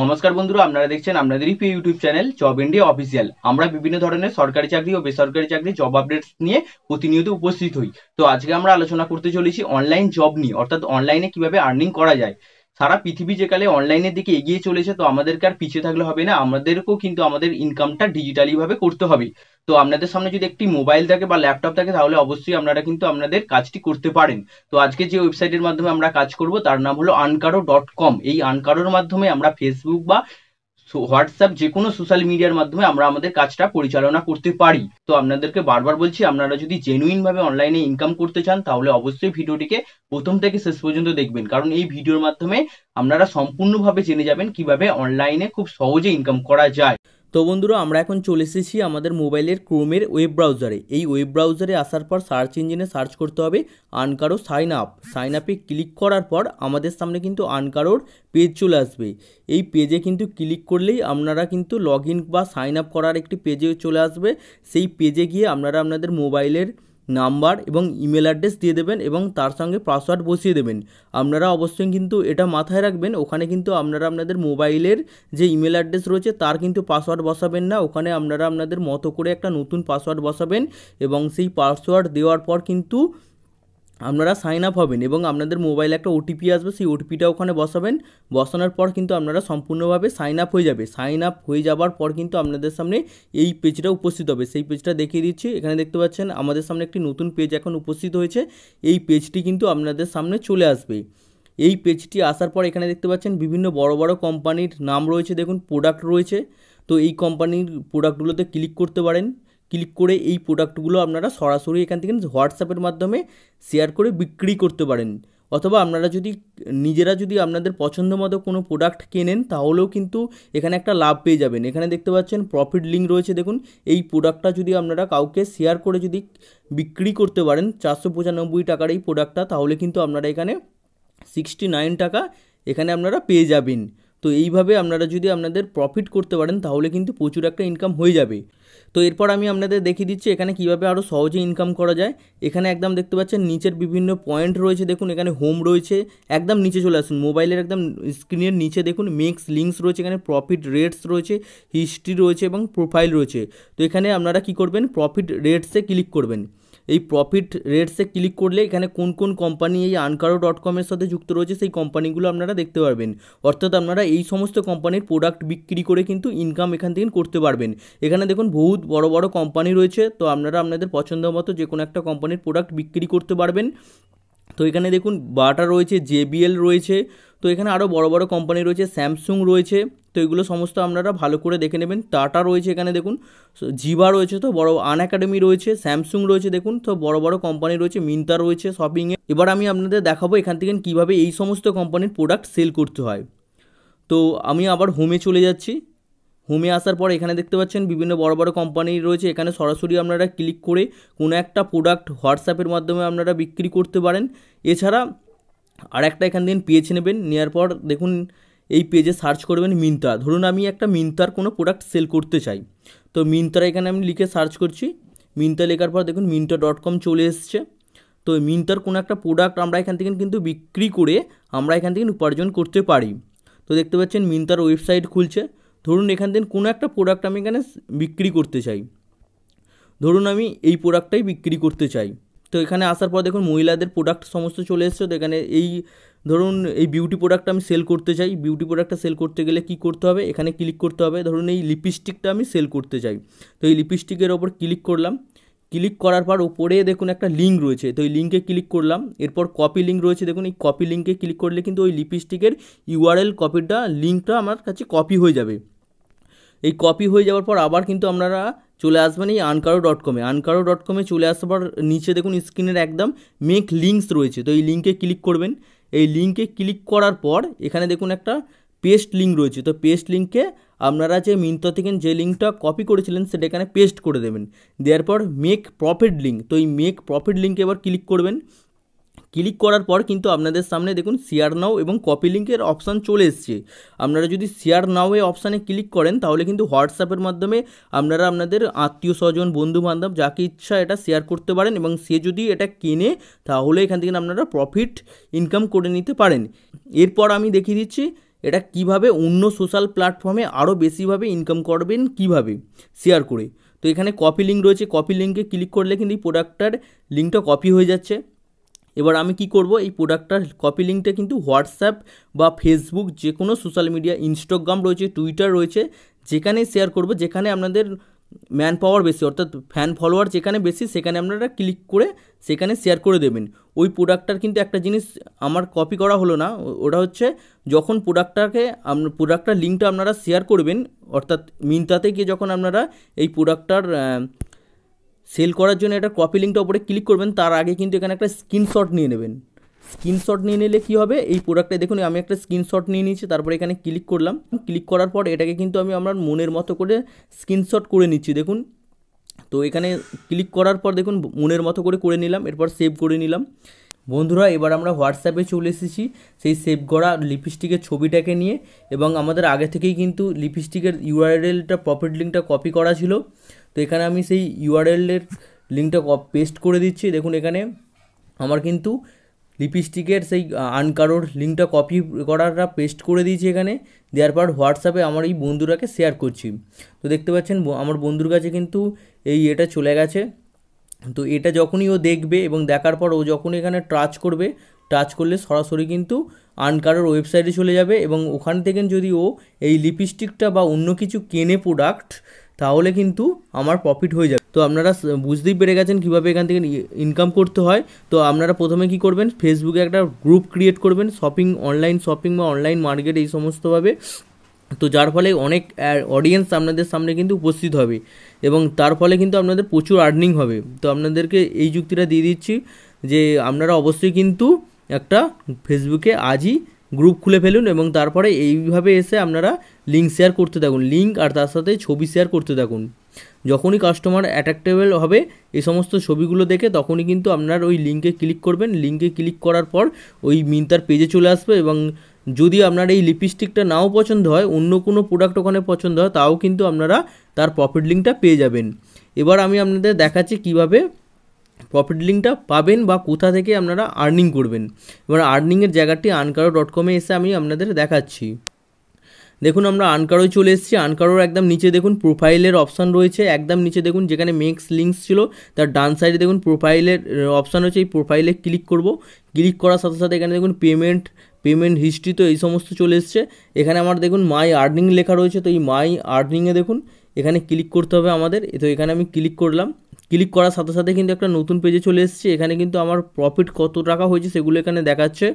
নমস্কার বন্ধুরা আপনারা দেখছেন আপনাদের ইপি YouTube channel job India official আমরা বিভিন্ন ধরনের সরকারি চাকরি ও বেসরকারি চাকরি জব আপডেটস নিয়ে প্রতিনিয়ত উপস্থিত হই তো আজকে আমরা আলোচনা করতে চলেছি অনলাইন জব নিয়ে অর্থাৎ অনলাইনে কিভাবে আর্নিং করা যায় সারা পৃথিবী যেকালে অনলাইনের দিকে এগিয়ে চলেছে তো আমাদেরকে আর পিছিয়ে থাকলে হবে না আমাদেরকেও কিন্তু আমাদের ইনকামটা ডিজিটালি ভাবে করতে হবে তো আপনাদের সামনে যদি একটি মোবাইল থাকে বা ল্যাপটপ থাকে তাহলে অবশ্যই আপনারা কিন্তু আপনাদের কাজটি করতে পারেন তো আজকে যে ওয়েবসাইটের মাধ্যমে আমরা কাজ করব তার নাম হলো আনকারো ডট কম এই আনকারোর মাধ্যমে আমরা ফেসবুক বা হোয়াটসঅ্যাপ যে কোনো সোশ্যাল মিডিয়ার মাধ্যমে আমরা আমাদের কাজটা পরিচালনা করতে পারি তো আপনাদেরকে বারবার বলছি আপনারা যদি জেনুইন ভাবে অনলাইনে ইনকাম করতে চান তাহলে অবশ্যই ভিডিওটিকে প্রথম থেকে শেষ পর্যন্ত দেখবেন কারণ এই ভিডিওর মাধ্যমে আপনারা সম্পূর্ণভাবে জেনে যাবেন কিভাবে অনলাইনে খুব সহজে ইনকাম করা যায় তো বন্ধুরা আমরা এখন চলে এসেছি আমাদের মোবাইলের ক্রোমের ওয়েব ব্রাউজারে এই ওয়েব ব্রাউজারে আসার পর সার্চ ইঞ্জিনে সার্চ করতে হবে আনকারো সাইন আপ সাইন আপে ক্লিক করার পর আমাদের সামনে কিন্তু আনকারোর পেজ চলে আসবে এই পেজে কিন্তু ক্লিক করলেই আপনারা কিন্তু লগ বা সাইন আপ করার একটি পেজে চলে আসবে সেই পেজে গিয়ে আপনারা আপনাদের মোবাইলের নাম্বার এবং ইমেল অ্যাড্রেস দিয়ে দেবেন এবং তার সঙ্গে পাসওয়ার্ড বসিয়ে দেবেন আপনারা অবশ্যই কিন্তু এটা মাথায় রাখবেন ওখানে কিন্তু আপনারা আপনাদের মোবাইলের যে ইমেল অ্যাড্রেস রয়েছে তার কিন্তু পাসওয়ার্ড বসাবেন না ওখানে আপনারা আপনাদের মতো করে একটা নতুন পাসওয়ার্ড বসাবেন এবং সেই পাসওয়ার্ড দেওয়ার পর কিন্তু আপনারা সাইন আপ হবেন এবং আপনাদের মোবাইলে একটা ওটিপি আসবে সেই ওটিপিটা ওখানে বসাবেন বসানোর পর কিন্তু আপনারা সম্পূর্ণভাবে সাইন আপ হয়ে যাবে সাইন আপ হয়ে যাওয়ার পর কিন্তু আপনাদের সামনে এই পেজটা উপস্থিত হবে সেই পেজটা দেখিয়ে দিচ্ছি এখানে দেখতে পাচ্ছেন আমাদের সামনে একটি নতুন পেজ এখন উপস্থিত হয়েছে এই পেজটি কিন্তু আপনাদের সামনে চলে আসবে এই পেজটি আসার পর এখানে দেখতে পাচ্ছেন বিভিন্ন বড় বড় কোম্পানির নাম রয়েছে দেখুন প্রোডাক্ট রয়েছে তো এই কোম্পানির প্রোডাক্টগুলোতে ক্লিক করতে পারেন ক্লিক করে এই প্রোডাক্টগুলো আপনারা সরাসরি এখান থেকে হোয়াটসঅ্যাপের মাধ্যমে শেয়ার করে বিক্রি করতে পারেন অথবা আপনারা যদি নিজেরা যদি আপনাদের পছন্দ মতো কোনো প্রোডাক্ট কেনেন তাহলেও কিন্তু এখানে একটা লাভ পেয়ে যাবেন এখানে দেখতে পাচ্ছেন প্রফিট লিঙ্ক রয়েছে দেখুন এই প্রোডাক্টটা যদি আপনারা কাউকে শেয়ার করে যদি বিক্রি করতে পারেন চারশো পঁচানব্বই টাকার এই প্রোডাক্টটা তাহলে কিন্তু আপনারা এখানে সিক্সটি নাইন টাকা এখানে আপনারা পেয়ে যাবেন তো এইভাবে আপনারা যদি আপনাদের প্রফিট করতে পারেন তাহলে কিন্তু প্রচুর একটা ইনকাম হয়ে যাবে তো এরপর আমি আপনাদের দেখিয়ে দিচ্ছি এখানে কিভাবে আরও সহজে ইনকাম করা যায় এখানে একদম দেখতে পাচ্ছেন নিচের বিভিন্ন পয়েন্ট রয়েছে দেখুন এখানে হোম রয়েছে একদম নিচে চলে আসুন মোবাইলের একদম স্ক্রিনের নিচে দেখুন মেক্স লিঙ্কস রয়েছে এখানে প্রফিট রেটস রয়েছে হিস্ট্রি রয়েছে এবং প্রোফাইল রয়েছে তো এখানে আপনারা কি করবেন প্রফিট রেটসে ক্লিক করবেন এই প্রফিট রেটসে ক্লিক করলে এখানে কোন কোন কোম্পানি এই আনকারো ডট কমের সাথে যুক্ত রয়েছে সেই কোম্পানিগুলো আপনারা দেখতে পারবেন অর্থাৎ আপনারা এই সমস্ত কোম্পানির প্রোডাক্ট বিক্রি করে কিন্তু ইনকাম এখান থেকে করতে পারবেন এখানে দেখুন বহুত বড় বড় কোম্পানি রয়েছে তো আপনারা আপনাদের পছন্দ মতো যে কোনো একটা কোম্পানির প্রোডাক্ট বিক্রি করতে পারবেন তো এখানে দেখুন বাটা রয়েছে জেবিএল রয়েছে তো এখানে আরও বড় বড় কোম্পানি রয়েছে স্যামসুং রয়েছে তো এগুলো সমস্ত আপনারা ভালো করে দেখে নেবেন টাটা রয়েছে এখানে দেখুন জিবা রয়েছে তো বড় আন একাডেমি রয়েছে স্যামসুং রয়েছে দেখুন তো বড় বড় কোম্পানি রয়েছে মিন্তা রয়েছে শপিংয়ে এবার আমি আপনাদের দেখাবো এখান থেকে কীভাবে এই সমস্ত কোম্পানির প্রোডাক্ট সেল করতে হয় তো আমি আবার হোমে চলে যাচ্ছি হোমে আসার পর এখানে দেখতে পাচ্ছেন বিভিন্ন বড় বড় কোম্পানি রয়েছে এখানে সরাসরি আপনারা ক্লিক করে কোনো একটা প্রোডাক্ট হোয়াটসঅ্যাপের মাধ্যমে আপনারা বিক্রি করতে পারেন এছাড়া আর একটা এখান দিন পেজ নেবেন নেওয়ার পর দেখুন এই পেজে সার্চ করবেন মিন্তা ধরুন আমি একটা মিন্তার কোনো প্রোডাক্ট সেল করতে চাই তো মিন্তার এখানে আমি লিখে সার্চ করছি মিন্তা লেখার পর দেখুন মিন্তা ডট কম চলে এসছে তো মিন্তার কোনো একটা প্রোডাক্ট আমরা এখান থেকে কিন্তু বিক্রি করে আমরা এখান থেকে উপার্জন করতে পারি তো দেখতে পাচ্ছেন মিন্তার ওয়েবসাইট খুলছে ধরুন এখান থেকে কোনো একটা প্রোডাক্ট আমি এখানে বিক্রি করতে চাই ধরুন আমি এই প্রোডাক্টটাই বিক্রি করতে চাই তো এখানে আসার পর দেখুন মহিলাদের প্রোডাক্ট সমস্ত চলে এসছে তো এখানে এই ধরুন এই বিউটি প্রোডাক্ট আমি সেল করতে চাই বিউটি প্রোডাক্টটা সেল করতে গেলে কি করতে হবে এখানে ক্লিক করতে হবে ধরুন এই লিপস্টিকটা আমি সেল করতে চাই তো এই লিপস্টিকের ওপর ক্লিক করলাম ক্লিক করার পর ওপরে দেখুন একটা লিঙ্ক রয়েছে তো এই লিঙ্কে ক্লিক করলাম এরপর কপি লিঙ্ক রয়েছে দেখুন এই কপি লিঙ্কে ক্লিক করলে কিন্তু ওই লিপস্টিকের ইউআরএল কপিটা লিঙ্কটা আমার কাছে কপি হয়ে যাবে এই কপি হয়ে যাওয়ার পর আবার কিন্তু আপনারা চলে আসবেন এই আনকারো ডট কমে আনকারো ডট কমে চলে আসার পর নিচে দেখুন স্ক্রিনের একদম মেক লিঙ্কস রয়েছে তো এই লিঙ্কে ক্লিক করবেন এই লিঙ্কে ক্লিক করার পর এখানে দেখুন একটা পেস্ট লিঙ্ক রয়েছে তো পেস্ট লিঙ্কে আপনারা যে মিন্ত্র থেকে যে লিঙ্কটা কপি করেছিলেন সেটা এখানে পেস্ট করে দেবেন দেওয়ার পর মেক প্রফিট লিঙ্ক তো এই মেক প্রফিট লিঙ্কে এবার ক্লিক করবেন ক্লিক করার পর কিন্তু আপনাদের সামনে দেখুন শেয়ার নাও এবং কপি লিঙ্কের অপশান চলে এসছে আপনারা যদি শেয়ার নাও এ অপশানে ক্লিক করেন তাহলে কিন্তু হোয়াটসঅ্যাপের মাধ্যমে আপনারা আপনাদের আত্মীয় স্বজন বন্ধু বান্ধব যাকে ইচ্ছা এটা শেয়ার করতে পারেন এবং সে যদি এটা কেনে তাহলে এখান থেকে আপনারা প্রফিট ইনকাম করে নিতে পারেন এরপর আমি দেখিয়ে দিচ্ছি এটা কিভাবে অন্য সোশ্যাল প্ল্যাটফর্মে আরও বেশিভাবে ইনকাম করবেন কিভাবে শেয়ার করে তো এখানে কপি লিঙ্ক রয়েছে কপি লিঙ্কে ক্লিক করলে কিন্তু এই প্রোডাক্টটার লিঙ্কটা কপি হয়ে যাচ্ছে এবার আমি কি করব এই প্রোডাক্টটার কপি লিঙ্কটা কিন্তু হোয়াটসঅ্যাপ বা ফেসবুক যে কোনো সোশ্যাল মিডিয়া ইনস্টাগ্রাম রয়েছে টুইটার রয়েছে যেখানে শেয়ার করব যেখানে আপনাদের ম্যান পাওয়ার বেশি অর্থাৎ ফ্যান ফলোয়ার যেখানে বেশি সেখানে আপনারা ক্লিক করে সেখানে শেয়ার করে দেবেন ওই প্রোডাক্টটার কিন্তু একটা জিনিস আমার কপি করা হলো না ওটা হচ্ছে যখন প্রোডাক্টটাকে আপনার প্রোডাক্টটার লিঙ্কটা আপনারা শেয়ার করবেন অর্থাৎ মিন্তাতে গিয়ে যখন আপনারা এই প্রোডাক্টটার সেল করার জন্য এটা কপি লিঙ্কটা ওপরে ক্লিক করবেন তার আগে কিন্তু এখানে একটা স্ক্রিনশট নিয়ে নেবেন স্ক্রিনশট নিয়ে নিলে কী হবে এই প্রোডাক্টটা দেখুন আমি একটা স্ক্রিনশট নিয়ে নিয়েছি তারপরে এখানে ক্লিক করলাম ক্লিক করার পর এটাকে কিন্তু আমি আমার মনের মতো করে স্ক্রিনশট করে নিচ্ছি দেখুন তো এখানে ক্লিক করার পর দেখুন মনের মতো করে করে নিলাম এরপর সেভ করে নিলাম বন্ধুরা এবার আমরা হোয়াটসঅ্যাপে চলে এসেছি সেই সেভ করা লিপস্টিকের ছবিটাকে নিয়ে এবং আমাদের আগে থেকেই কিন্তু লিপস্টিকের ইউআরএলটা প্রফিট লিঙ্কটা কপি করা ছিল তো এখানে আমি সেই ইউআরএলের লিঙ্কটা পেস্ট করে দিচ্ছি দেখুন এখানে আমার কিন্তু লিপস্টিকের সেই আনকারোর লিঙ্কটা কপি করাটা পেস্ট করে দিয়েছি এখানে দেওয়ার পর হোয়াটসঅ্যাপে আমার এই বন্ধুটাকে শেয়ার করছি তো দেখতে পাচ্ছেন আমার বন্ধুর কাছে কিন্তু এই এটা চলে গেছে তো এটা যখনই ও দেখবে এবং দেখার পর ও যখন এখানে টাচ করবে টাচ করলে সরাসরি কিন্তু আনকারোর ওয়েবসাইটে চলে যাবে এবং ওখান থেকে যদি ও এই লিপস্টিকটা বা অন্য কিছু কেনে প্রোডাক্ট তাহলে কিন্তু আমার প্রফিট হয়ে যাবে তো আপনারা বুঝতেই পেরে গেছেন কীভাবে এখান থেকে ইনকাম করতে হয় তো আপনারা প্রথমে কি করবেন ফেসবুকে একটা গ্রুপ ক্রিয়েট করবেন শপিং অনলাইন শপিং বা অনলাইন মার্কেট এই সমস্তভাবে তো যার ফলে অনেক অডিয়েন্স আপনাদের সামনে কিন্তু উপস্থিত হবে এবং তার ফলে কিন্তু আপনাদের প্রচুর আর্নিং হবে তো আপনাদেরকে এই যুক্তিটা দিয়ে দিচ্ছি যে আপনারা অবশ্যই কিন্তু একটা ফেসবুকে আজই গ্রুপ খুলে ফেলুন এবং তারপরে এইভাবে এসে আপনারা লিঙ্ক শেয়ার করতে থাকুন লিঙ্ক আর তার সাথে ছবি শেয়ার করতে থাকুন যখনই কাস্টমার অ্যাট্রাক্টেবল হবে এই সমস্ত ছবিগুলো দেখে তখনই কিন্তু আপনার ওই লিঙ্কে ক্লিক করবেন লিঙ্কে ক্লিক করার পর ওই মিন্তার পেজে চলে আসবে এবং যদি আপনার এই লিপস্টিকটা নাও পছন্দ হয় অন্য কোনো প্রোডাক্ট ওখানে পছন্দ হয় তাও কিন্তু আপনারা তার প্রফিট লিঙ্কটা পেয়ে যাবেন এবার আমি আপনাদের দেখাচ্ছি কিভাবে প্রফিট লিঙ্কটা পাবেন বা কোথা থেকে আপনারা আর্নিং করবেন এবার আর্নিংয়ের জায়গাটি আনকারো ডট কমে এসে আমি আপনাদের দেখাচ্ছি দেখুন আমরা আনকারও চলে এসেছি আনকারোর একদম নিচে দেখুন প্রোফাইলের অপশান রয়েছে একদম নিচে দেখুন যেখানে মেক্স লিঙ্কস ছিল তার ডান সাইডে দেখুন প্রোফাইলের অপশান রয়েছে এই প্রোফাইলে ক্লিক করব ক্লিক করার সাথে সাথে এখানে দেখুন পেমেন্ট পেমেন্ট হিস্ট্রি তো এই সমস্ত চলে এসছে এখানে আমার দেখুন মাই আর্নিং লেখা রয়েছে তো এই মাই আর্নিংয়ে দেখুন এখানে ক্লিক করতে হবে আমাদের তো এখানে আমি ক্লিক করলাম ক্লিক করার সাথে সাথে কিন্তু একটা নতুন পেজে চলে এসছে এখানে কিন্তু আমার প্রফিট কত টাকা হয়েছে সেগুলো এখানে দেখাচ্ছে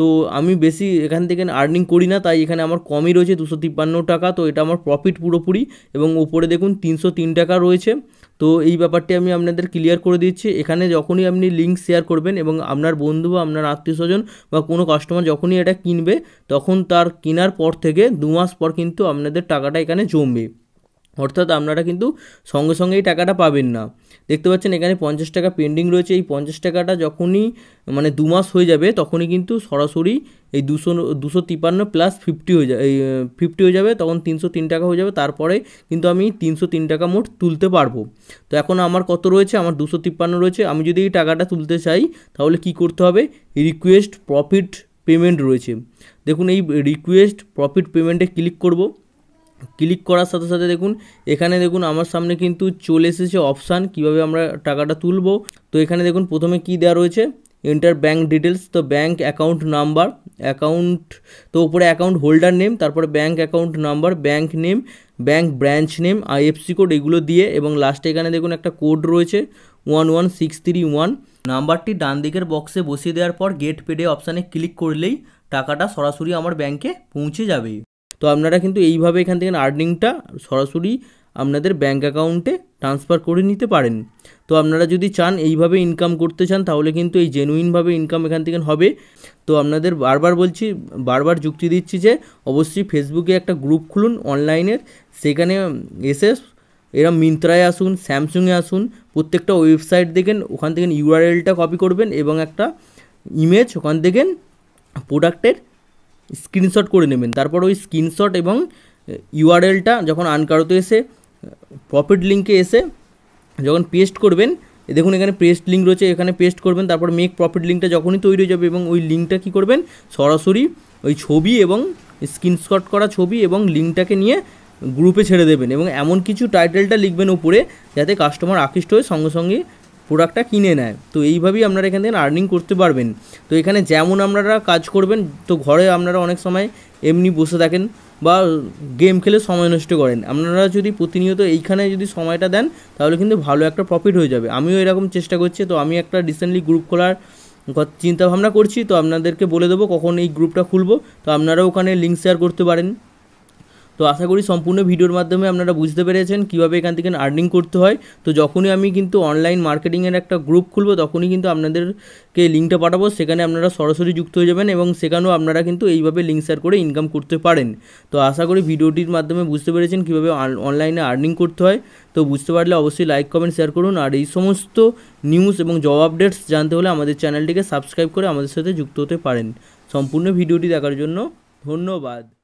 তো আমি বেশি এখান থেকে আর্নিং করি না তাই এখানে আমার কমই রয়েছে দুশো তিপ্পান্ন টাকা তো এটা আমার প্রফিট পুরোপুরি এবং ওপরে দেখুন তিনশো তিন টাকা রয়েছে তো এই ব্যাপারটি আমি আপনাদের ক্লিয়ার করে দিচ্ছি এখানে যখনই আপনি লিঙ্ক শেয়ার করবেন এবং আপনার বন্ধু বা আপনার আত্মীয় স্বজন বা কোনো কাস্টমার যখনই এটা কিনবে তখন তার কেনার পর থেকে দু মাস পর কিন্তু আপনাদের টাকাটা এখানে জমবে অর্থাৎ আপনারা কিন্তু সঙ্গে সঙ্গে এই টাকাটা পাবেন না দেখতে পাচ্ছেন এখানে পঞ্চাশ টাকা পেন্ডিং রয়েছে এই পঞ্চাশ টাকাটা যখনই মানে দু মাস হয়ে যাবে তখনই কিন্তু সরাসরি এই দুশো দুশো তিপান্ন প্লাস ফিফটি হয়ে যাবে এই ফিফটি হয়ে যাবে তখন তিনশো তিন টাকা হয়ে যাবে তারপরে কিন্তু আমি তিনশো তিন টাকা মোট তুলতে পারবো তো এখন আমার কত রয়েছে আমার দুশো তিপ্পান্ন রয়েছে আমি যদি এই টাকাটা তুলতে চাই তাহলে কি করতে হবে রিকোয়েস্ট প্রফিট পেমেন্ট রয়েছে দেখুন এই রিকোয়েস্ট প্রফিট পেমেন্টে ক্লিক করবো ক্লিক করার সাথে সাথে দেখুন এখানে দেখুন আমার সামনে কিন্তু চলে এসেছে অপশান কিভাবে আমরা টাকাটা তুলব তো এখানে দেখুন প্রথমে কি দেওয়া রয়েছে এন্টার ব্যাঙ্ক ডিটেলস তো ব্যাঙ্ক অ্যাকাউন্ট নাম্বার অ্যাকাউন্ট তো ওপরে অ্যাকাউন্ট হোল্ডার নেম তারপরে bank account number bank name bank branch name IFC code এগুলো দিয়ে এবং লাস্টে এখানে দেখুন একটা কোড রয়েছে one one six three one নাম্বারটি ডান দিকের বক্সে বসিয়ে দেওয়ার পর গেট পেডে অপশানে ক্লিক করলেই টাকাটা সরাসরি আমার ব্যাংকে পৌঁছে যাবে তো আপনারা কিন্তু এইভাবে এখান থেকে আর্নিংটা সরাসরি আপনাদের ব্যাঙ্ক অ্যাকাউন্টে ট্রান্সফার করে নিতে পারেন তো আপনারা যদি চান এইভাবে ইনকাম করতে চান তাহলে কিন্তু এই জেনুইনভাবে ইনকাম এখান থেকে হবে তো আপনাদের বারবার বলছি বারবার যুক্তি দিচ্ছি যে অবশ্যই ফেসবুকে একটা গ্রুপ খুলুন অনলাইনের সেখানে এসে এরা মিন্ত্রায় আসুন স্যামসুংয়ে আসুন প্রত্যেকটা ওয়েবসাইট দেখেন ওখান থেকে ইউআরএলটা কপি করবেন এবং একটা ইমেজ ওখান থেকে প্রোডাক্টের স্ক্রিনশট করে নেবেন তারপর ওই স্ক্রিনশট এবং ইউআরএলটা যখন আনকারোতে এসে প্রফিট লিঙ্কে এসে যখন পেস্ট করবেন দেখুন এখানে পেস্ট লিঙ্ক রয়েছে এখানে পেস্ট করবেন তারপর মেক প্রফিট লিঙ্কটা যখনই তৈরি হয়ে যাবে এবং ওই লিঙ্কটা কী করবেন সরাসরি ওই ছবি এবং স্ক্রিনশট করা ছবি এবং লিঙ্কটাকে নিয়ে গ্রুপে ছেড়ে দেবেন এবং এমন কিছু টাইটেলটা লিখবেন উপরে যাতে কাস্টমার আকৃষ্ট হয়ে সঙ্গে সঙ্গে প্রোডাক্টটা কিনে নেয় তো এইভাবেই আপনারা এখান থেকে আর্নিং করতে পারবেন তো এখানে যেমন আপনারা কাজ করবেন তো ঘরে আপনারা অনেক সময় এমনি বসে থাকেন বা গেম খেলে সময় নষ্ট করেন আপনারা যদি প্রতিনিয়ত এইখানে যদি সময়টা দেন তাহলে কিন্তু ভালো একটা প্রফিট হয়ে যাবে আমিও এরকম চেষ্টা করছি তো আমি একটা রিসেন্টলি গ্রুপ খোলার চিন্তাভাবনা করছি তো আপনাদেরকে বলে দেবো কখন এই গ্রুপটা খুলবো তো আপনারাও ওখানে লিঙ্ক শেয়ার করতে পারেন তো আশা করি সম্পূর্ণ ভিডিওর মাধ্যমে আপনারা বুঝতে পেরেছেন কীভাবে এখান থেকে আর্নিং করতে হয় তো যখনই আমি কিন্তু অনলাইন মার্কেটিংয়ের একটা গ্রুপ খুলবো তখনই কিন্তু আপনাদেরকে লিঙ্কটা পাঠাবো সেখানে আপনারা সরাসরি যুক্ত হয়ে যাবেন এবং সেখানেও আপনারা কিন্তু এইভাবে লিঙ্ক শেয়ার করে ইনকাম করতে পারেন তো আশা করি ভিডিওটির মাধ্যমে বুঝতে পেরেছেন কীভাবে অনলাইনে আর্নিং করতে হয় তো বুঝতে পারলে অবশ্যই লাইক কমেন্ট শেয়ার করুন আর এই সমস্ত নিউজ এবং জব আপডেটস জানতে হলে আমাদের চ্যানেলটিকে সাবস্ক্রাইব করে আমাদের সাথে যুক্ত হতে পারেন সম্পূর্ণ ভিডিওটি দেখার জন্য ধন্যবাদ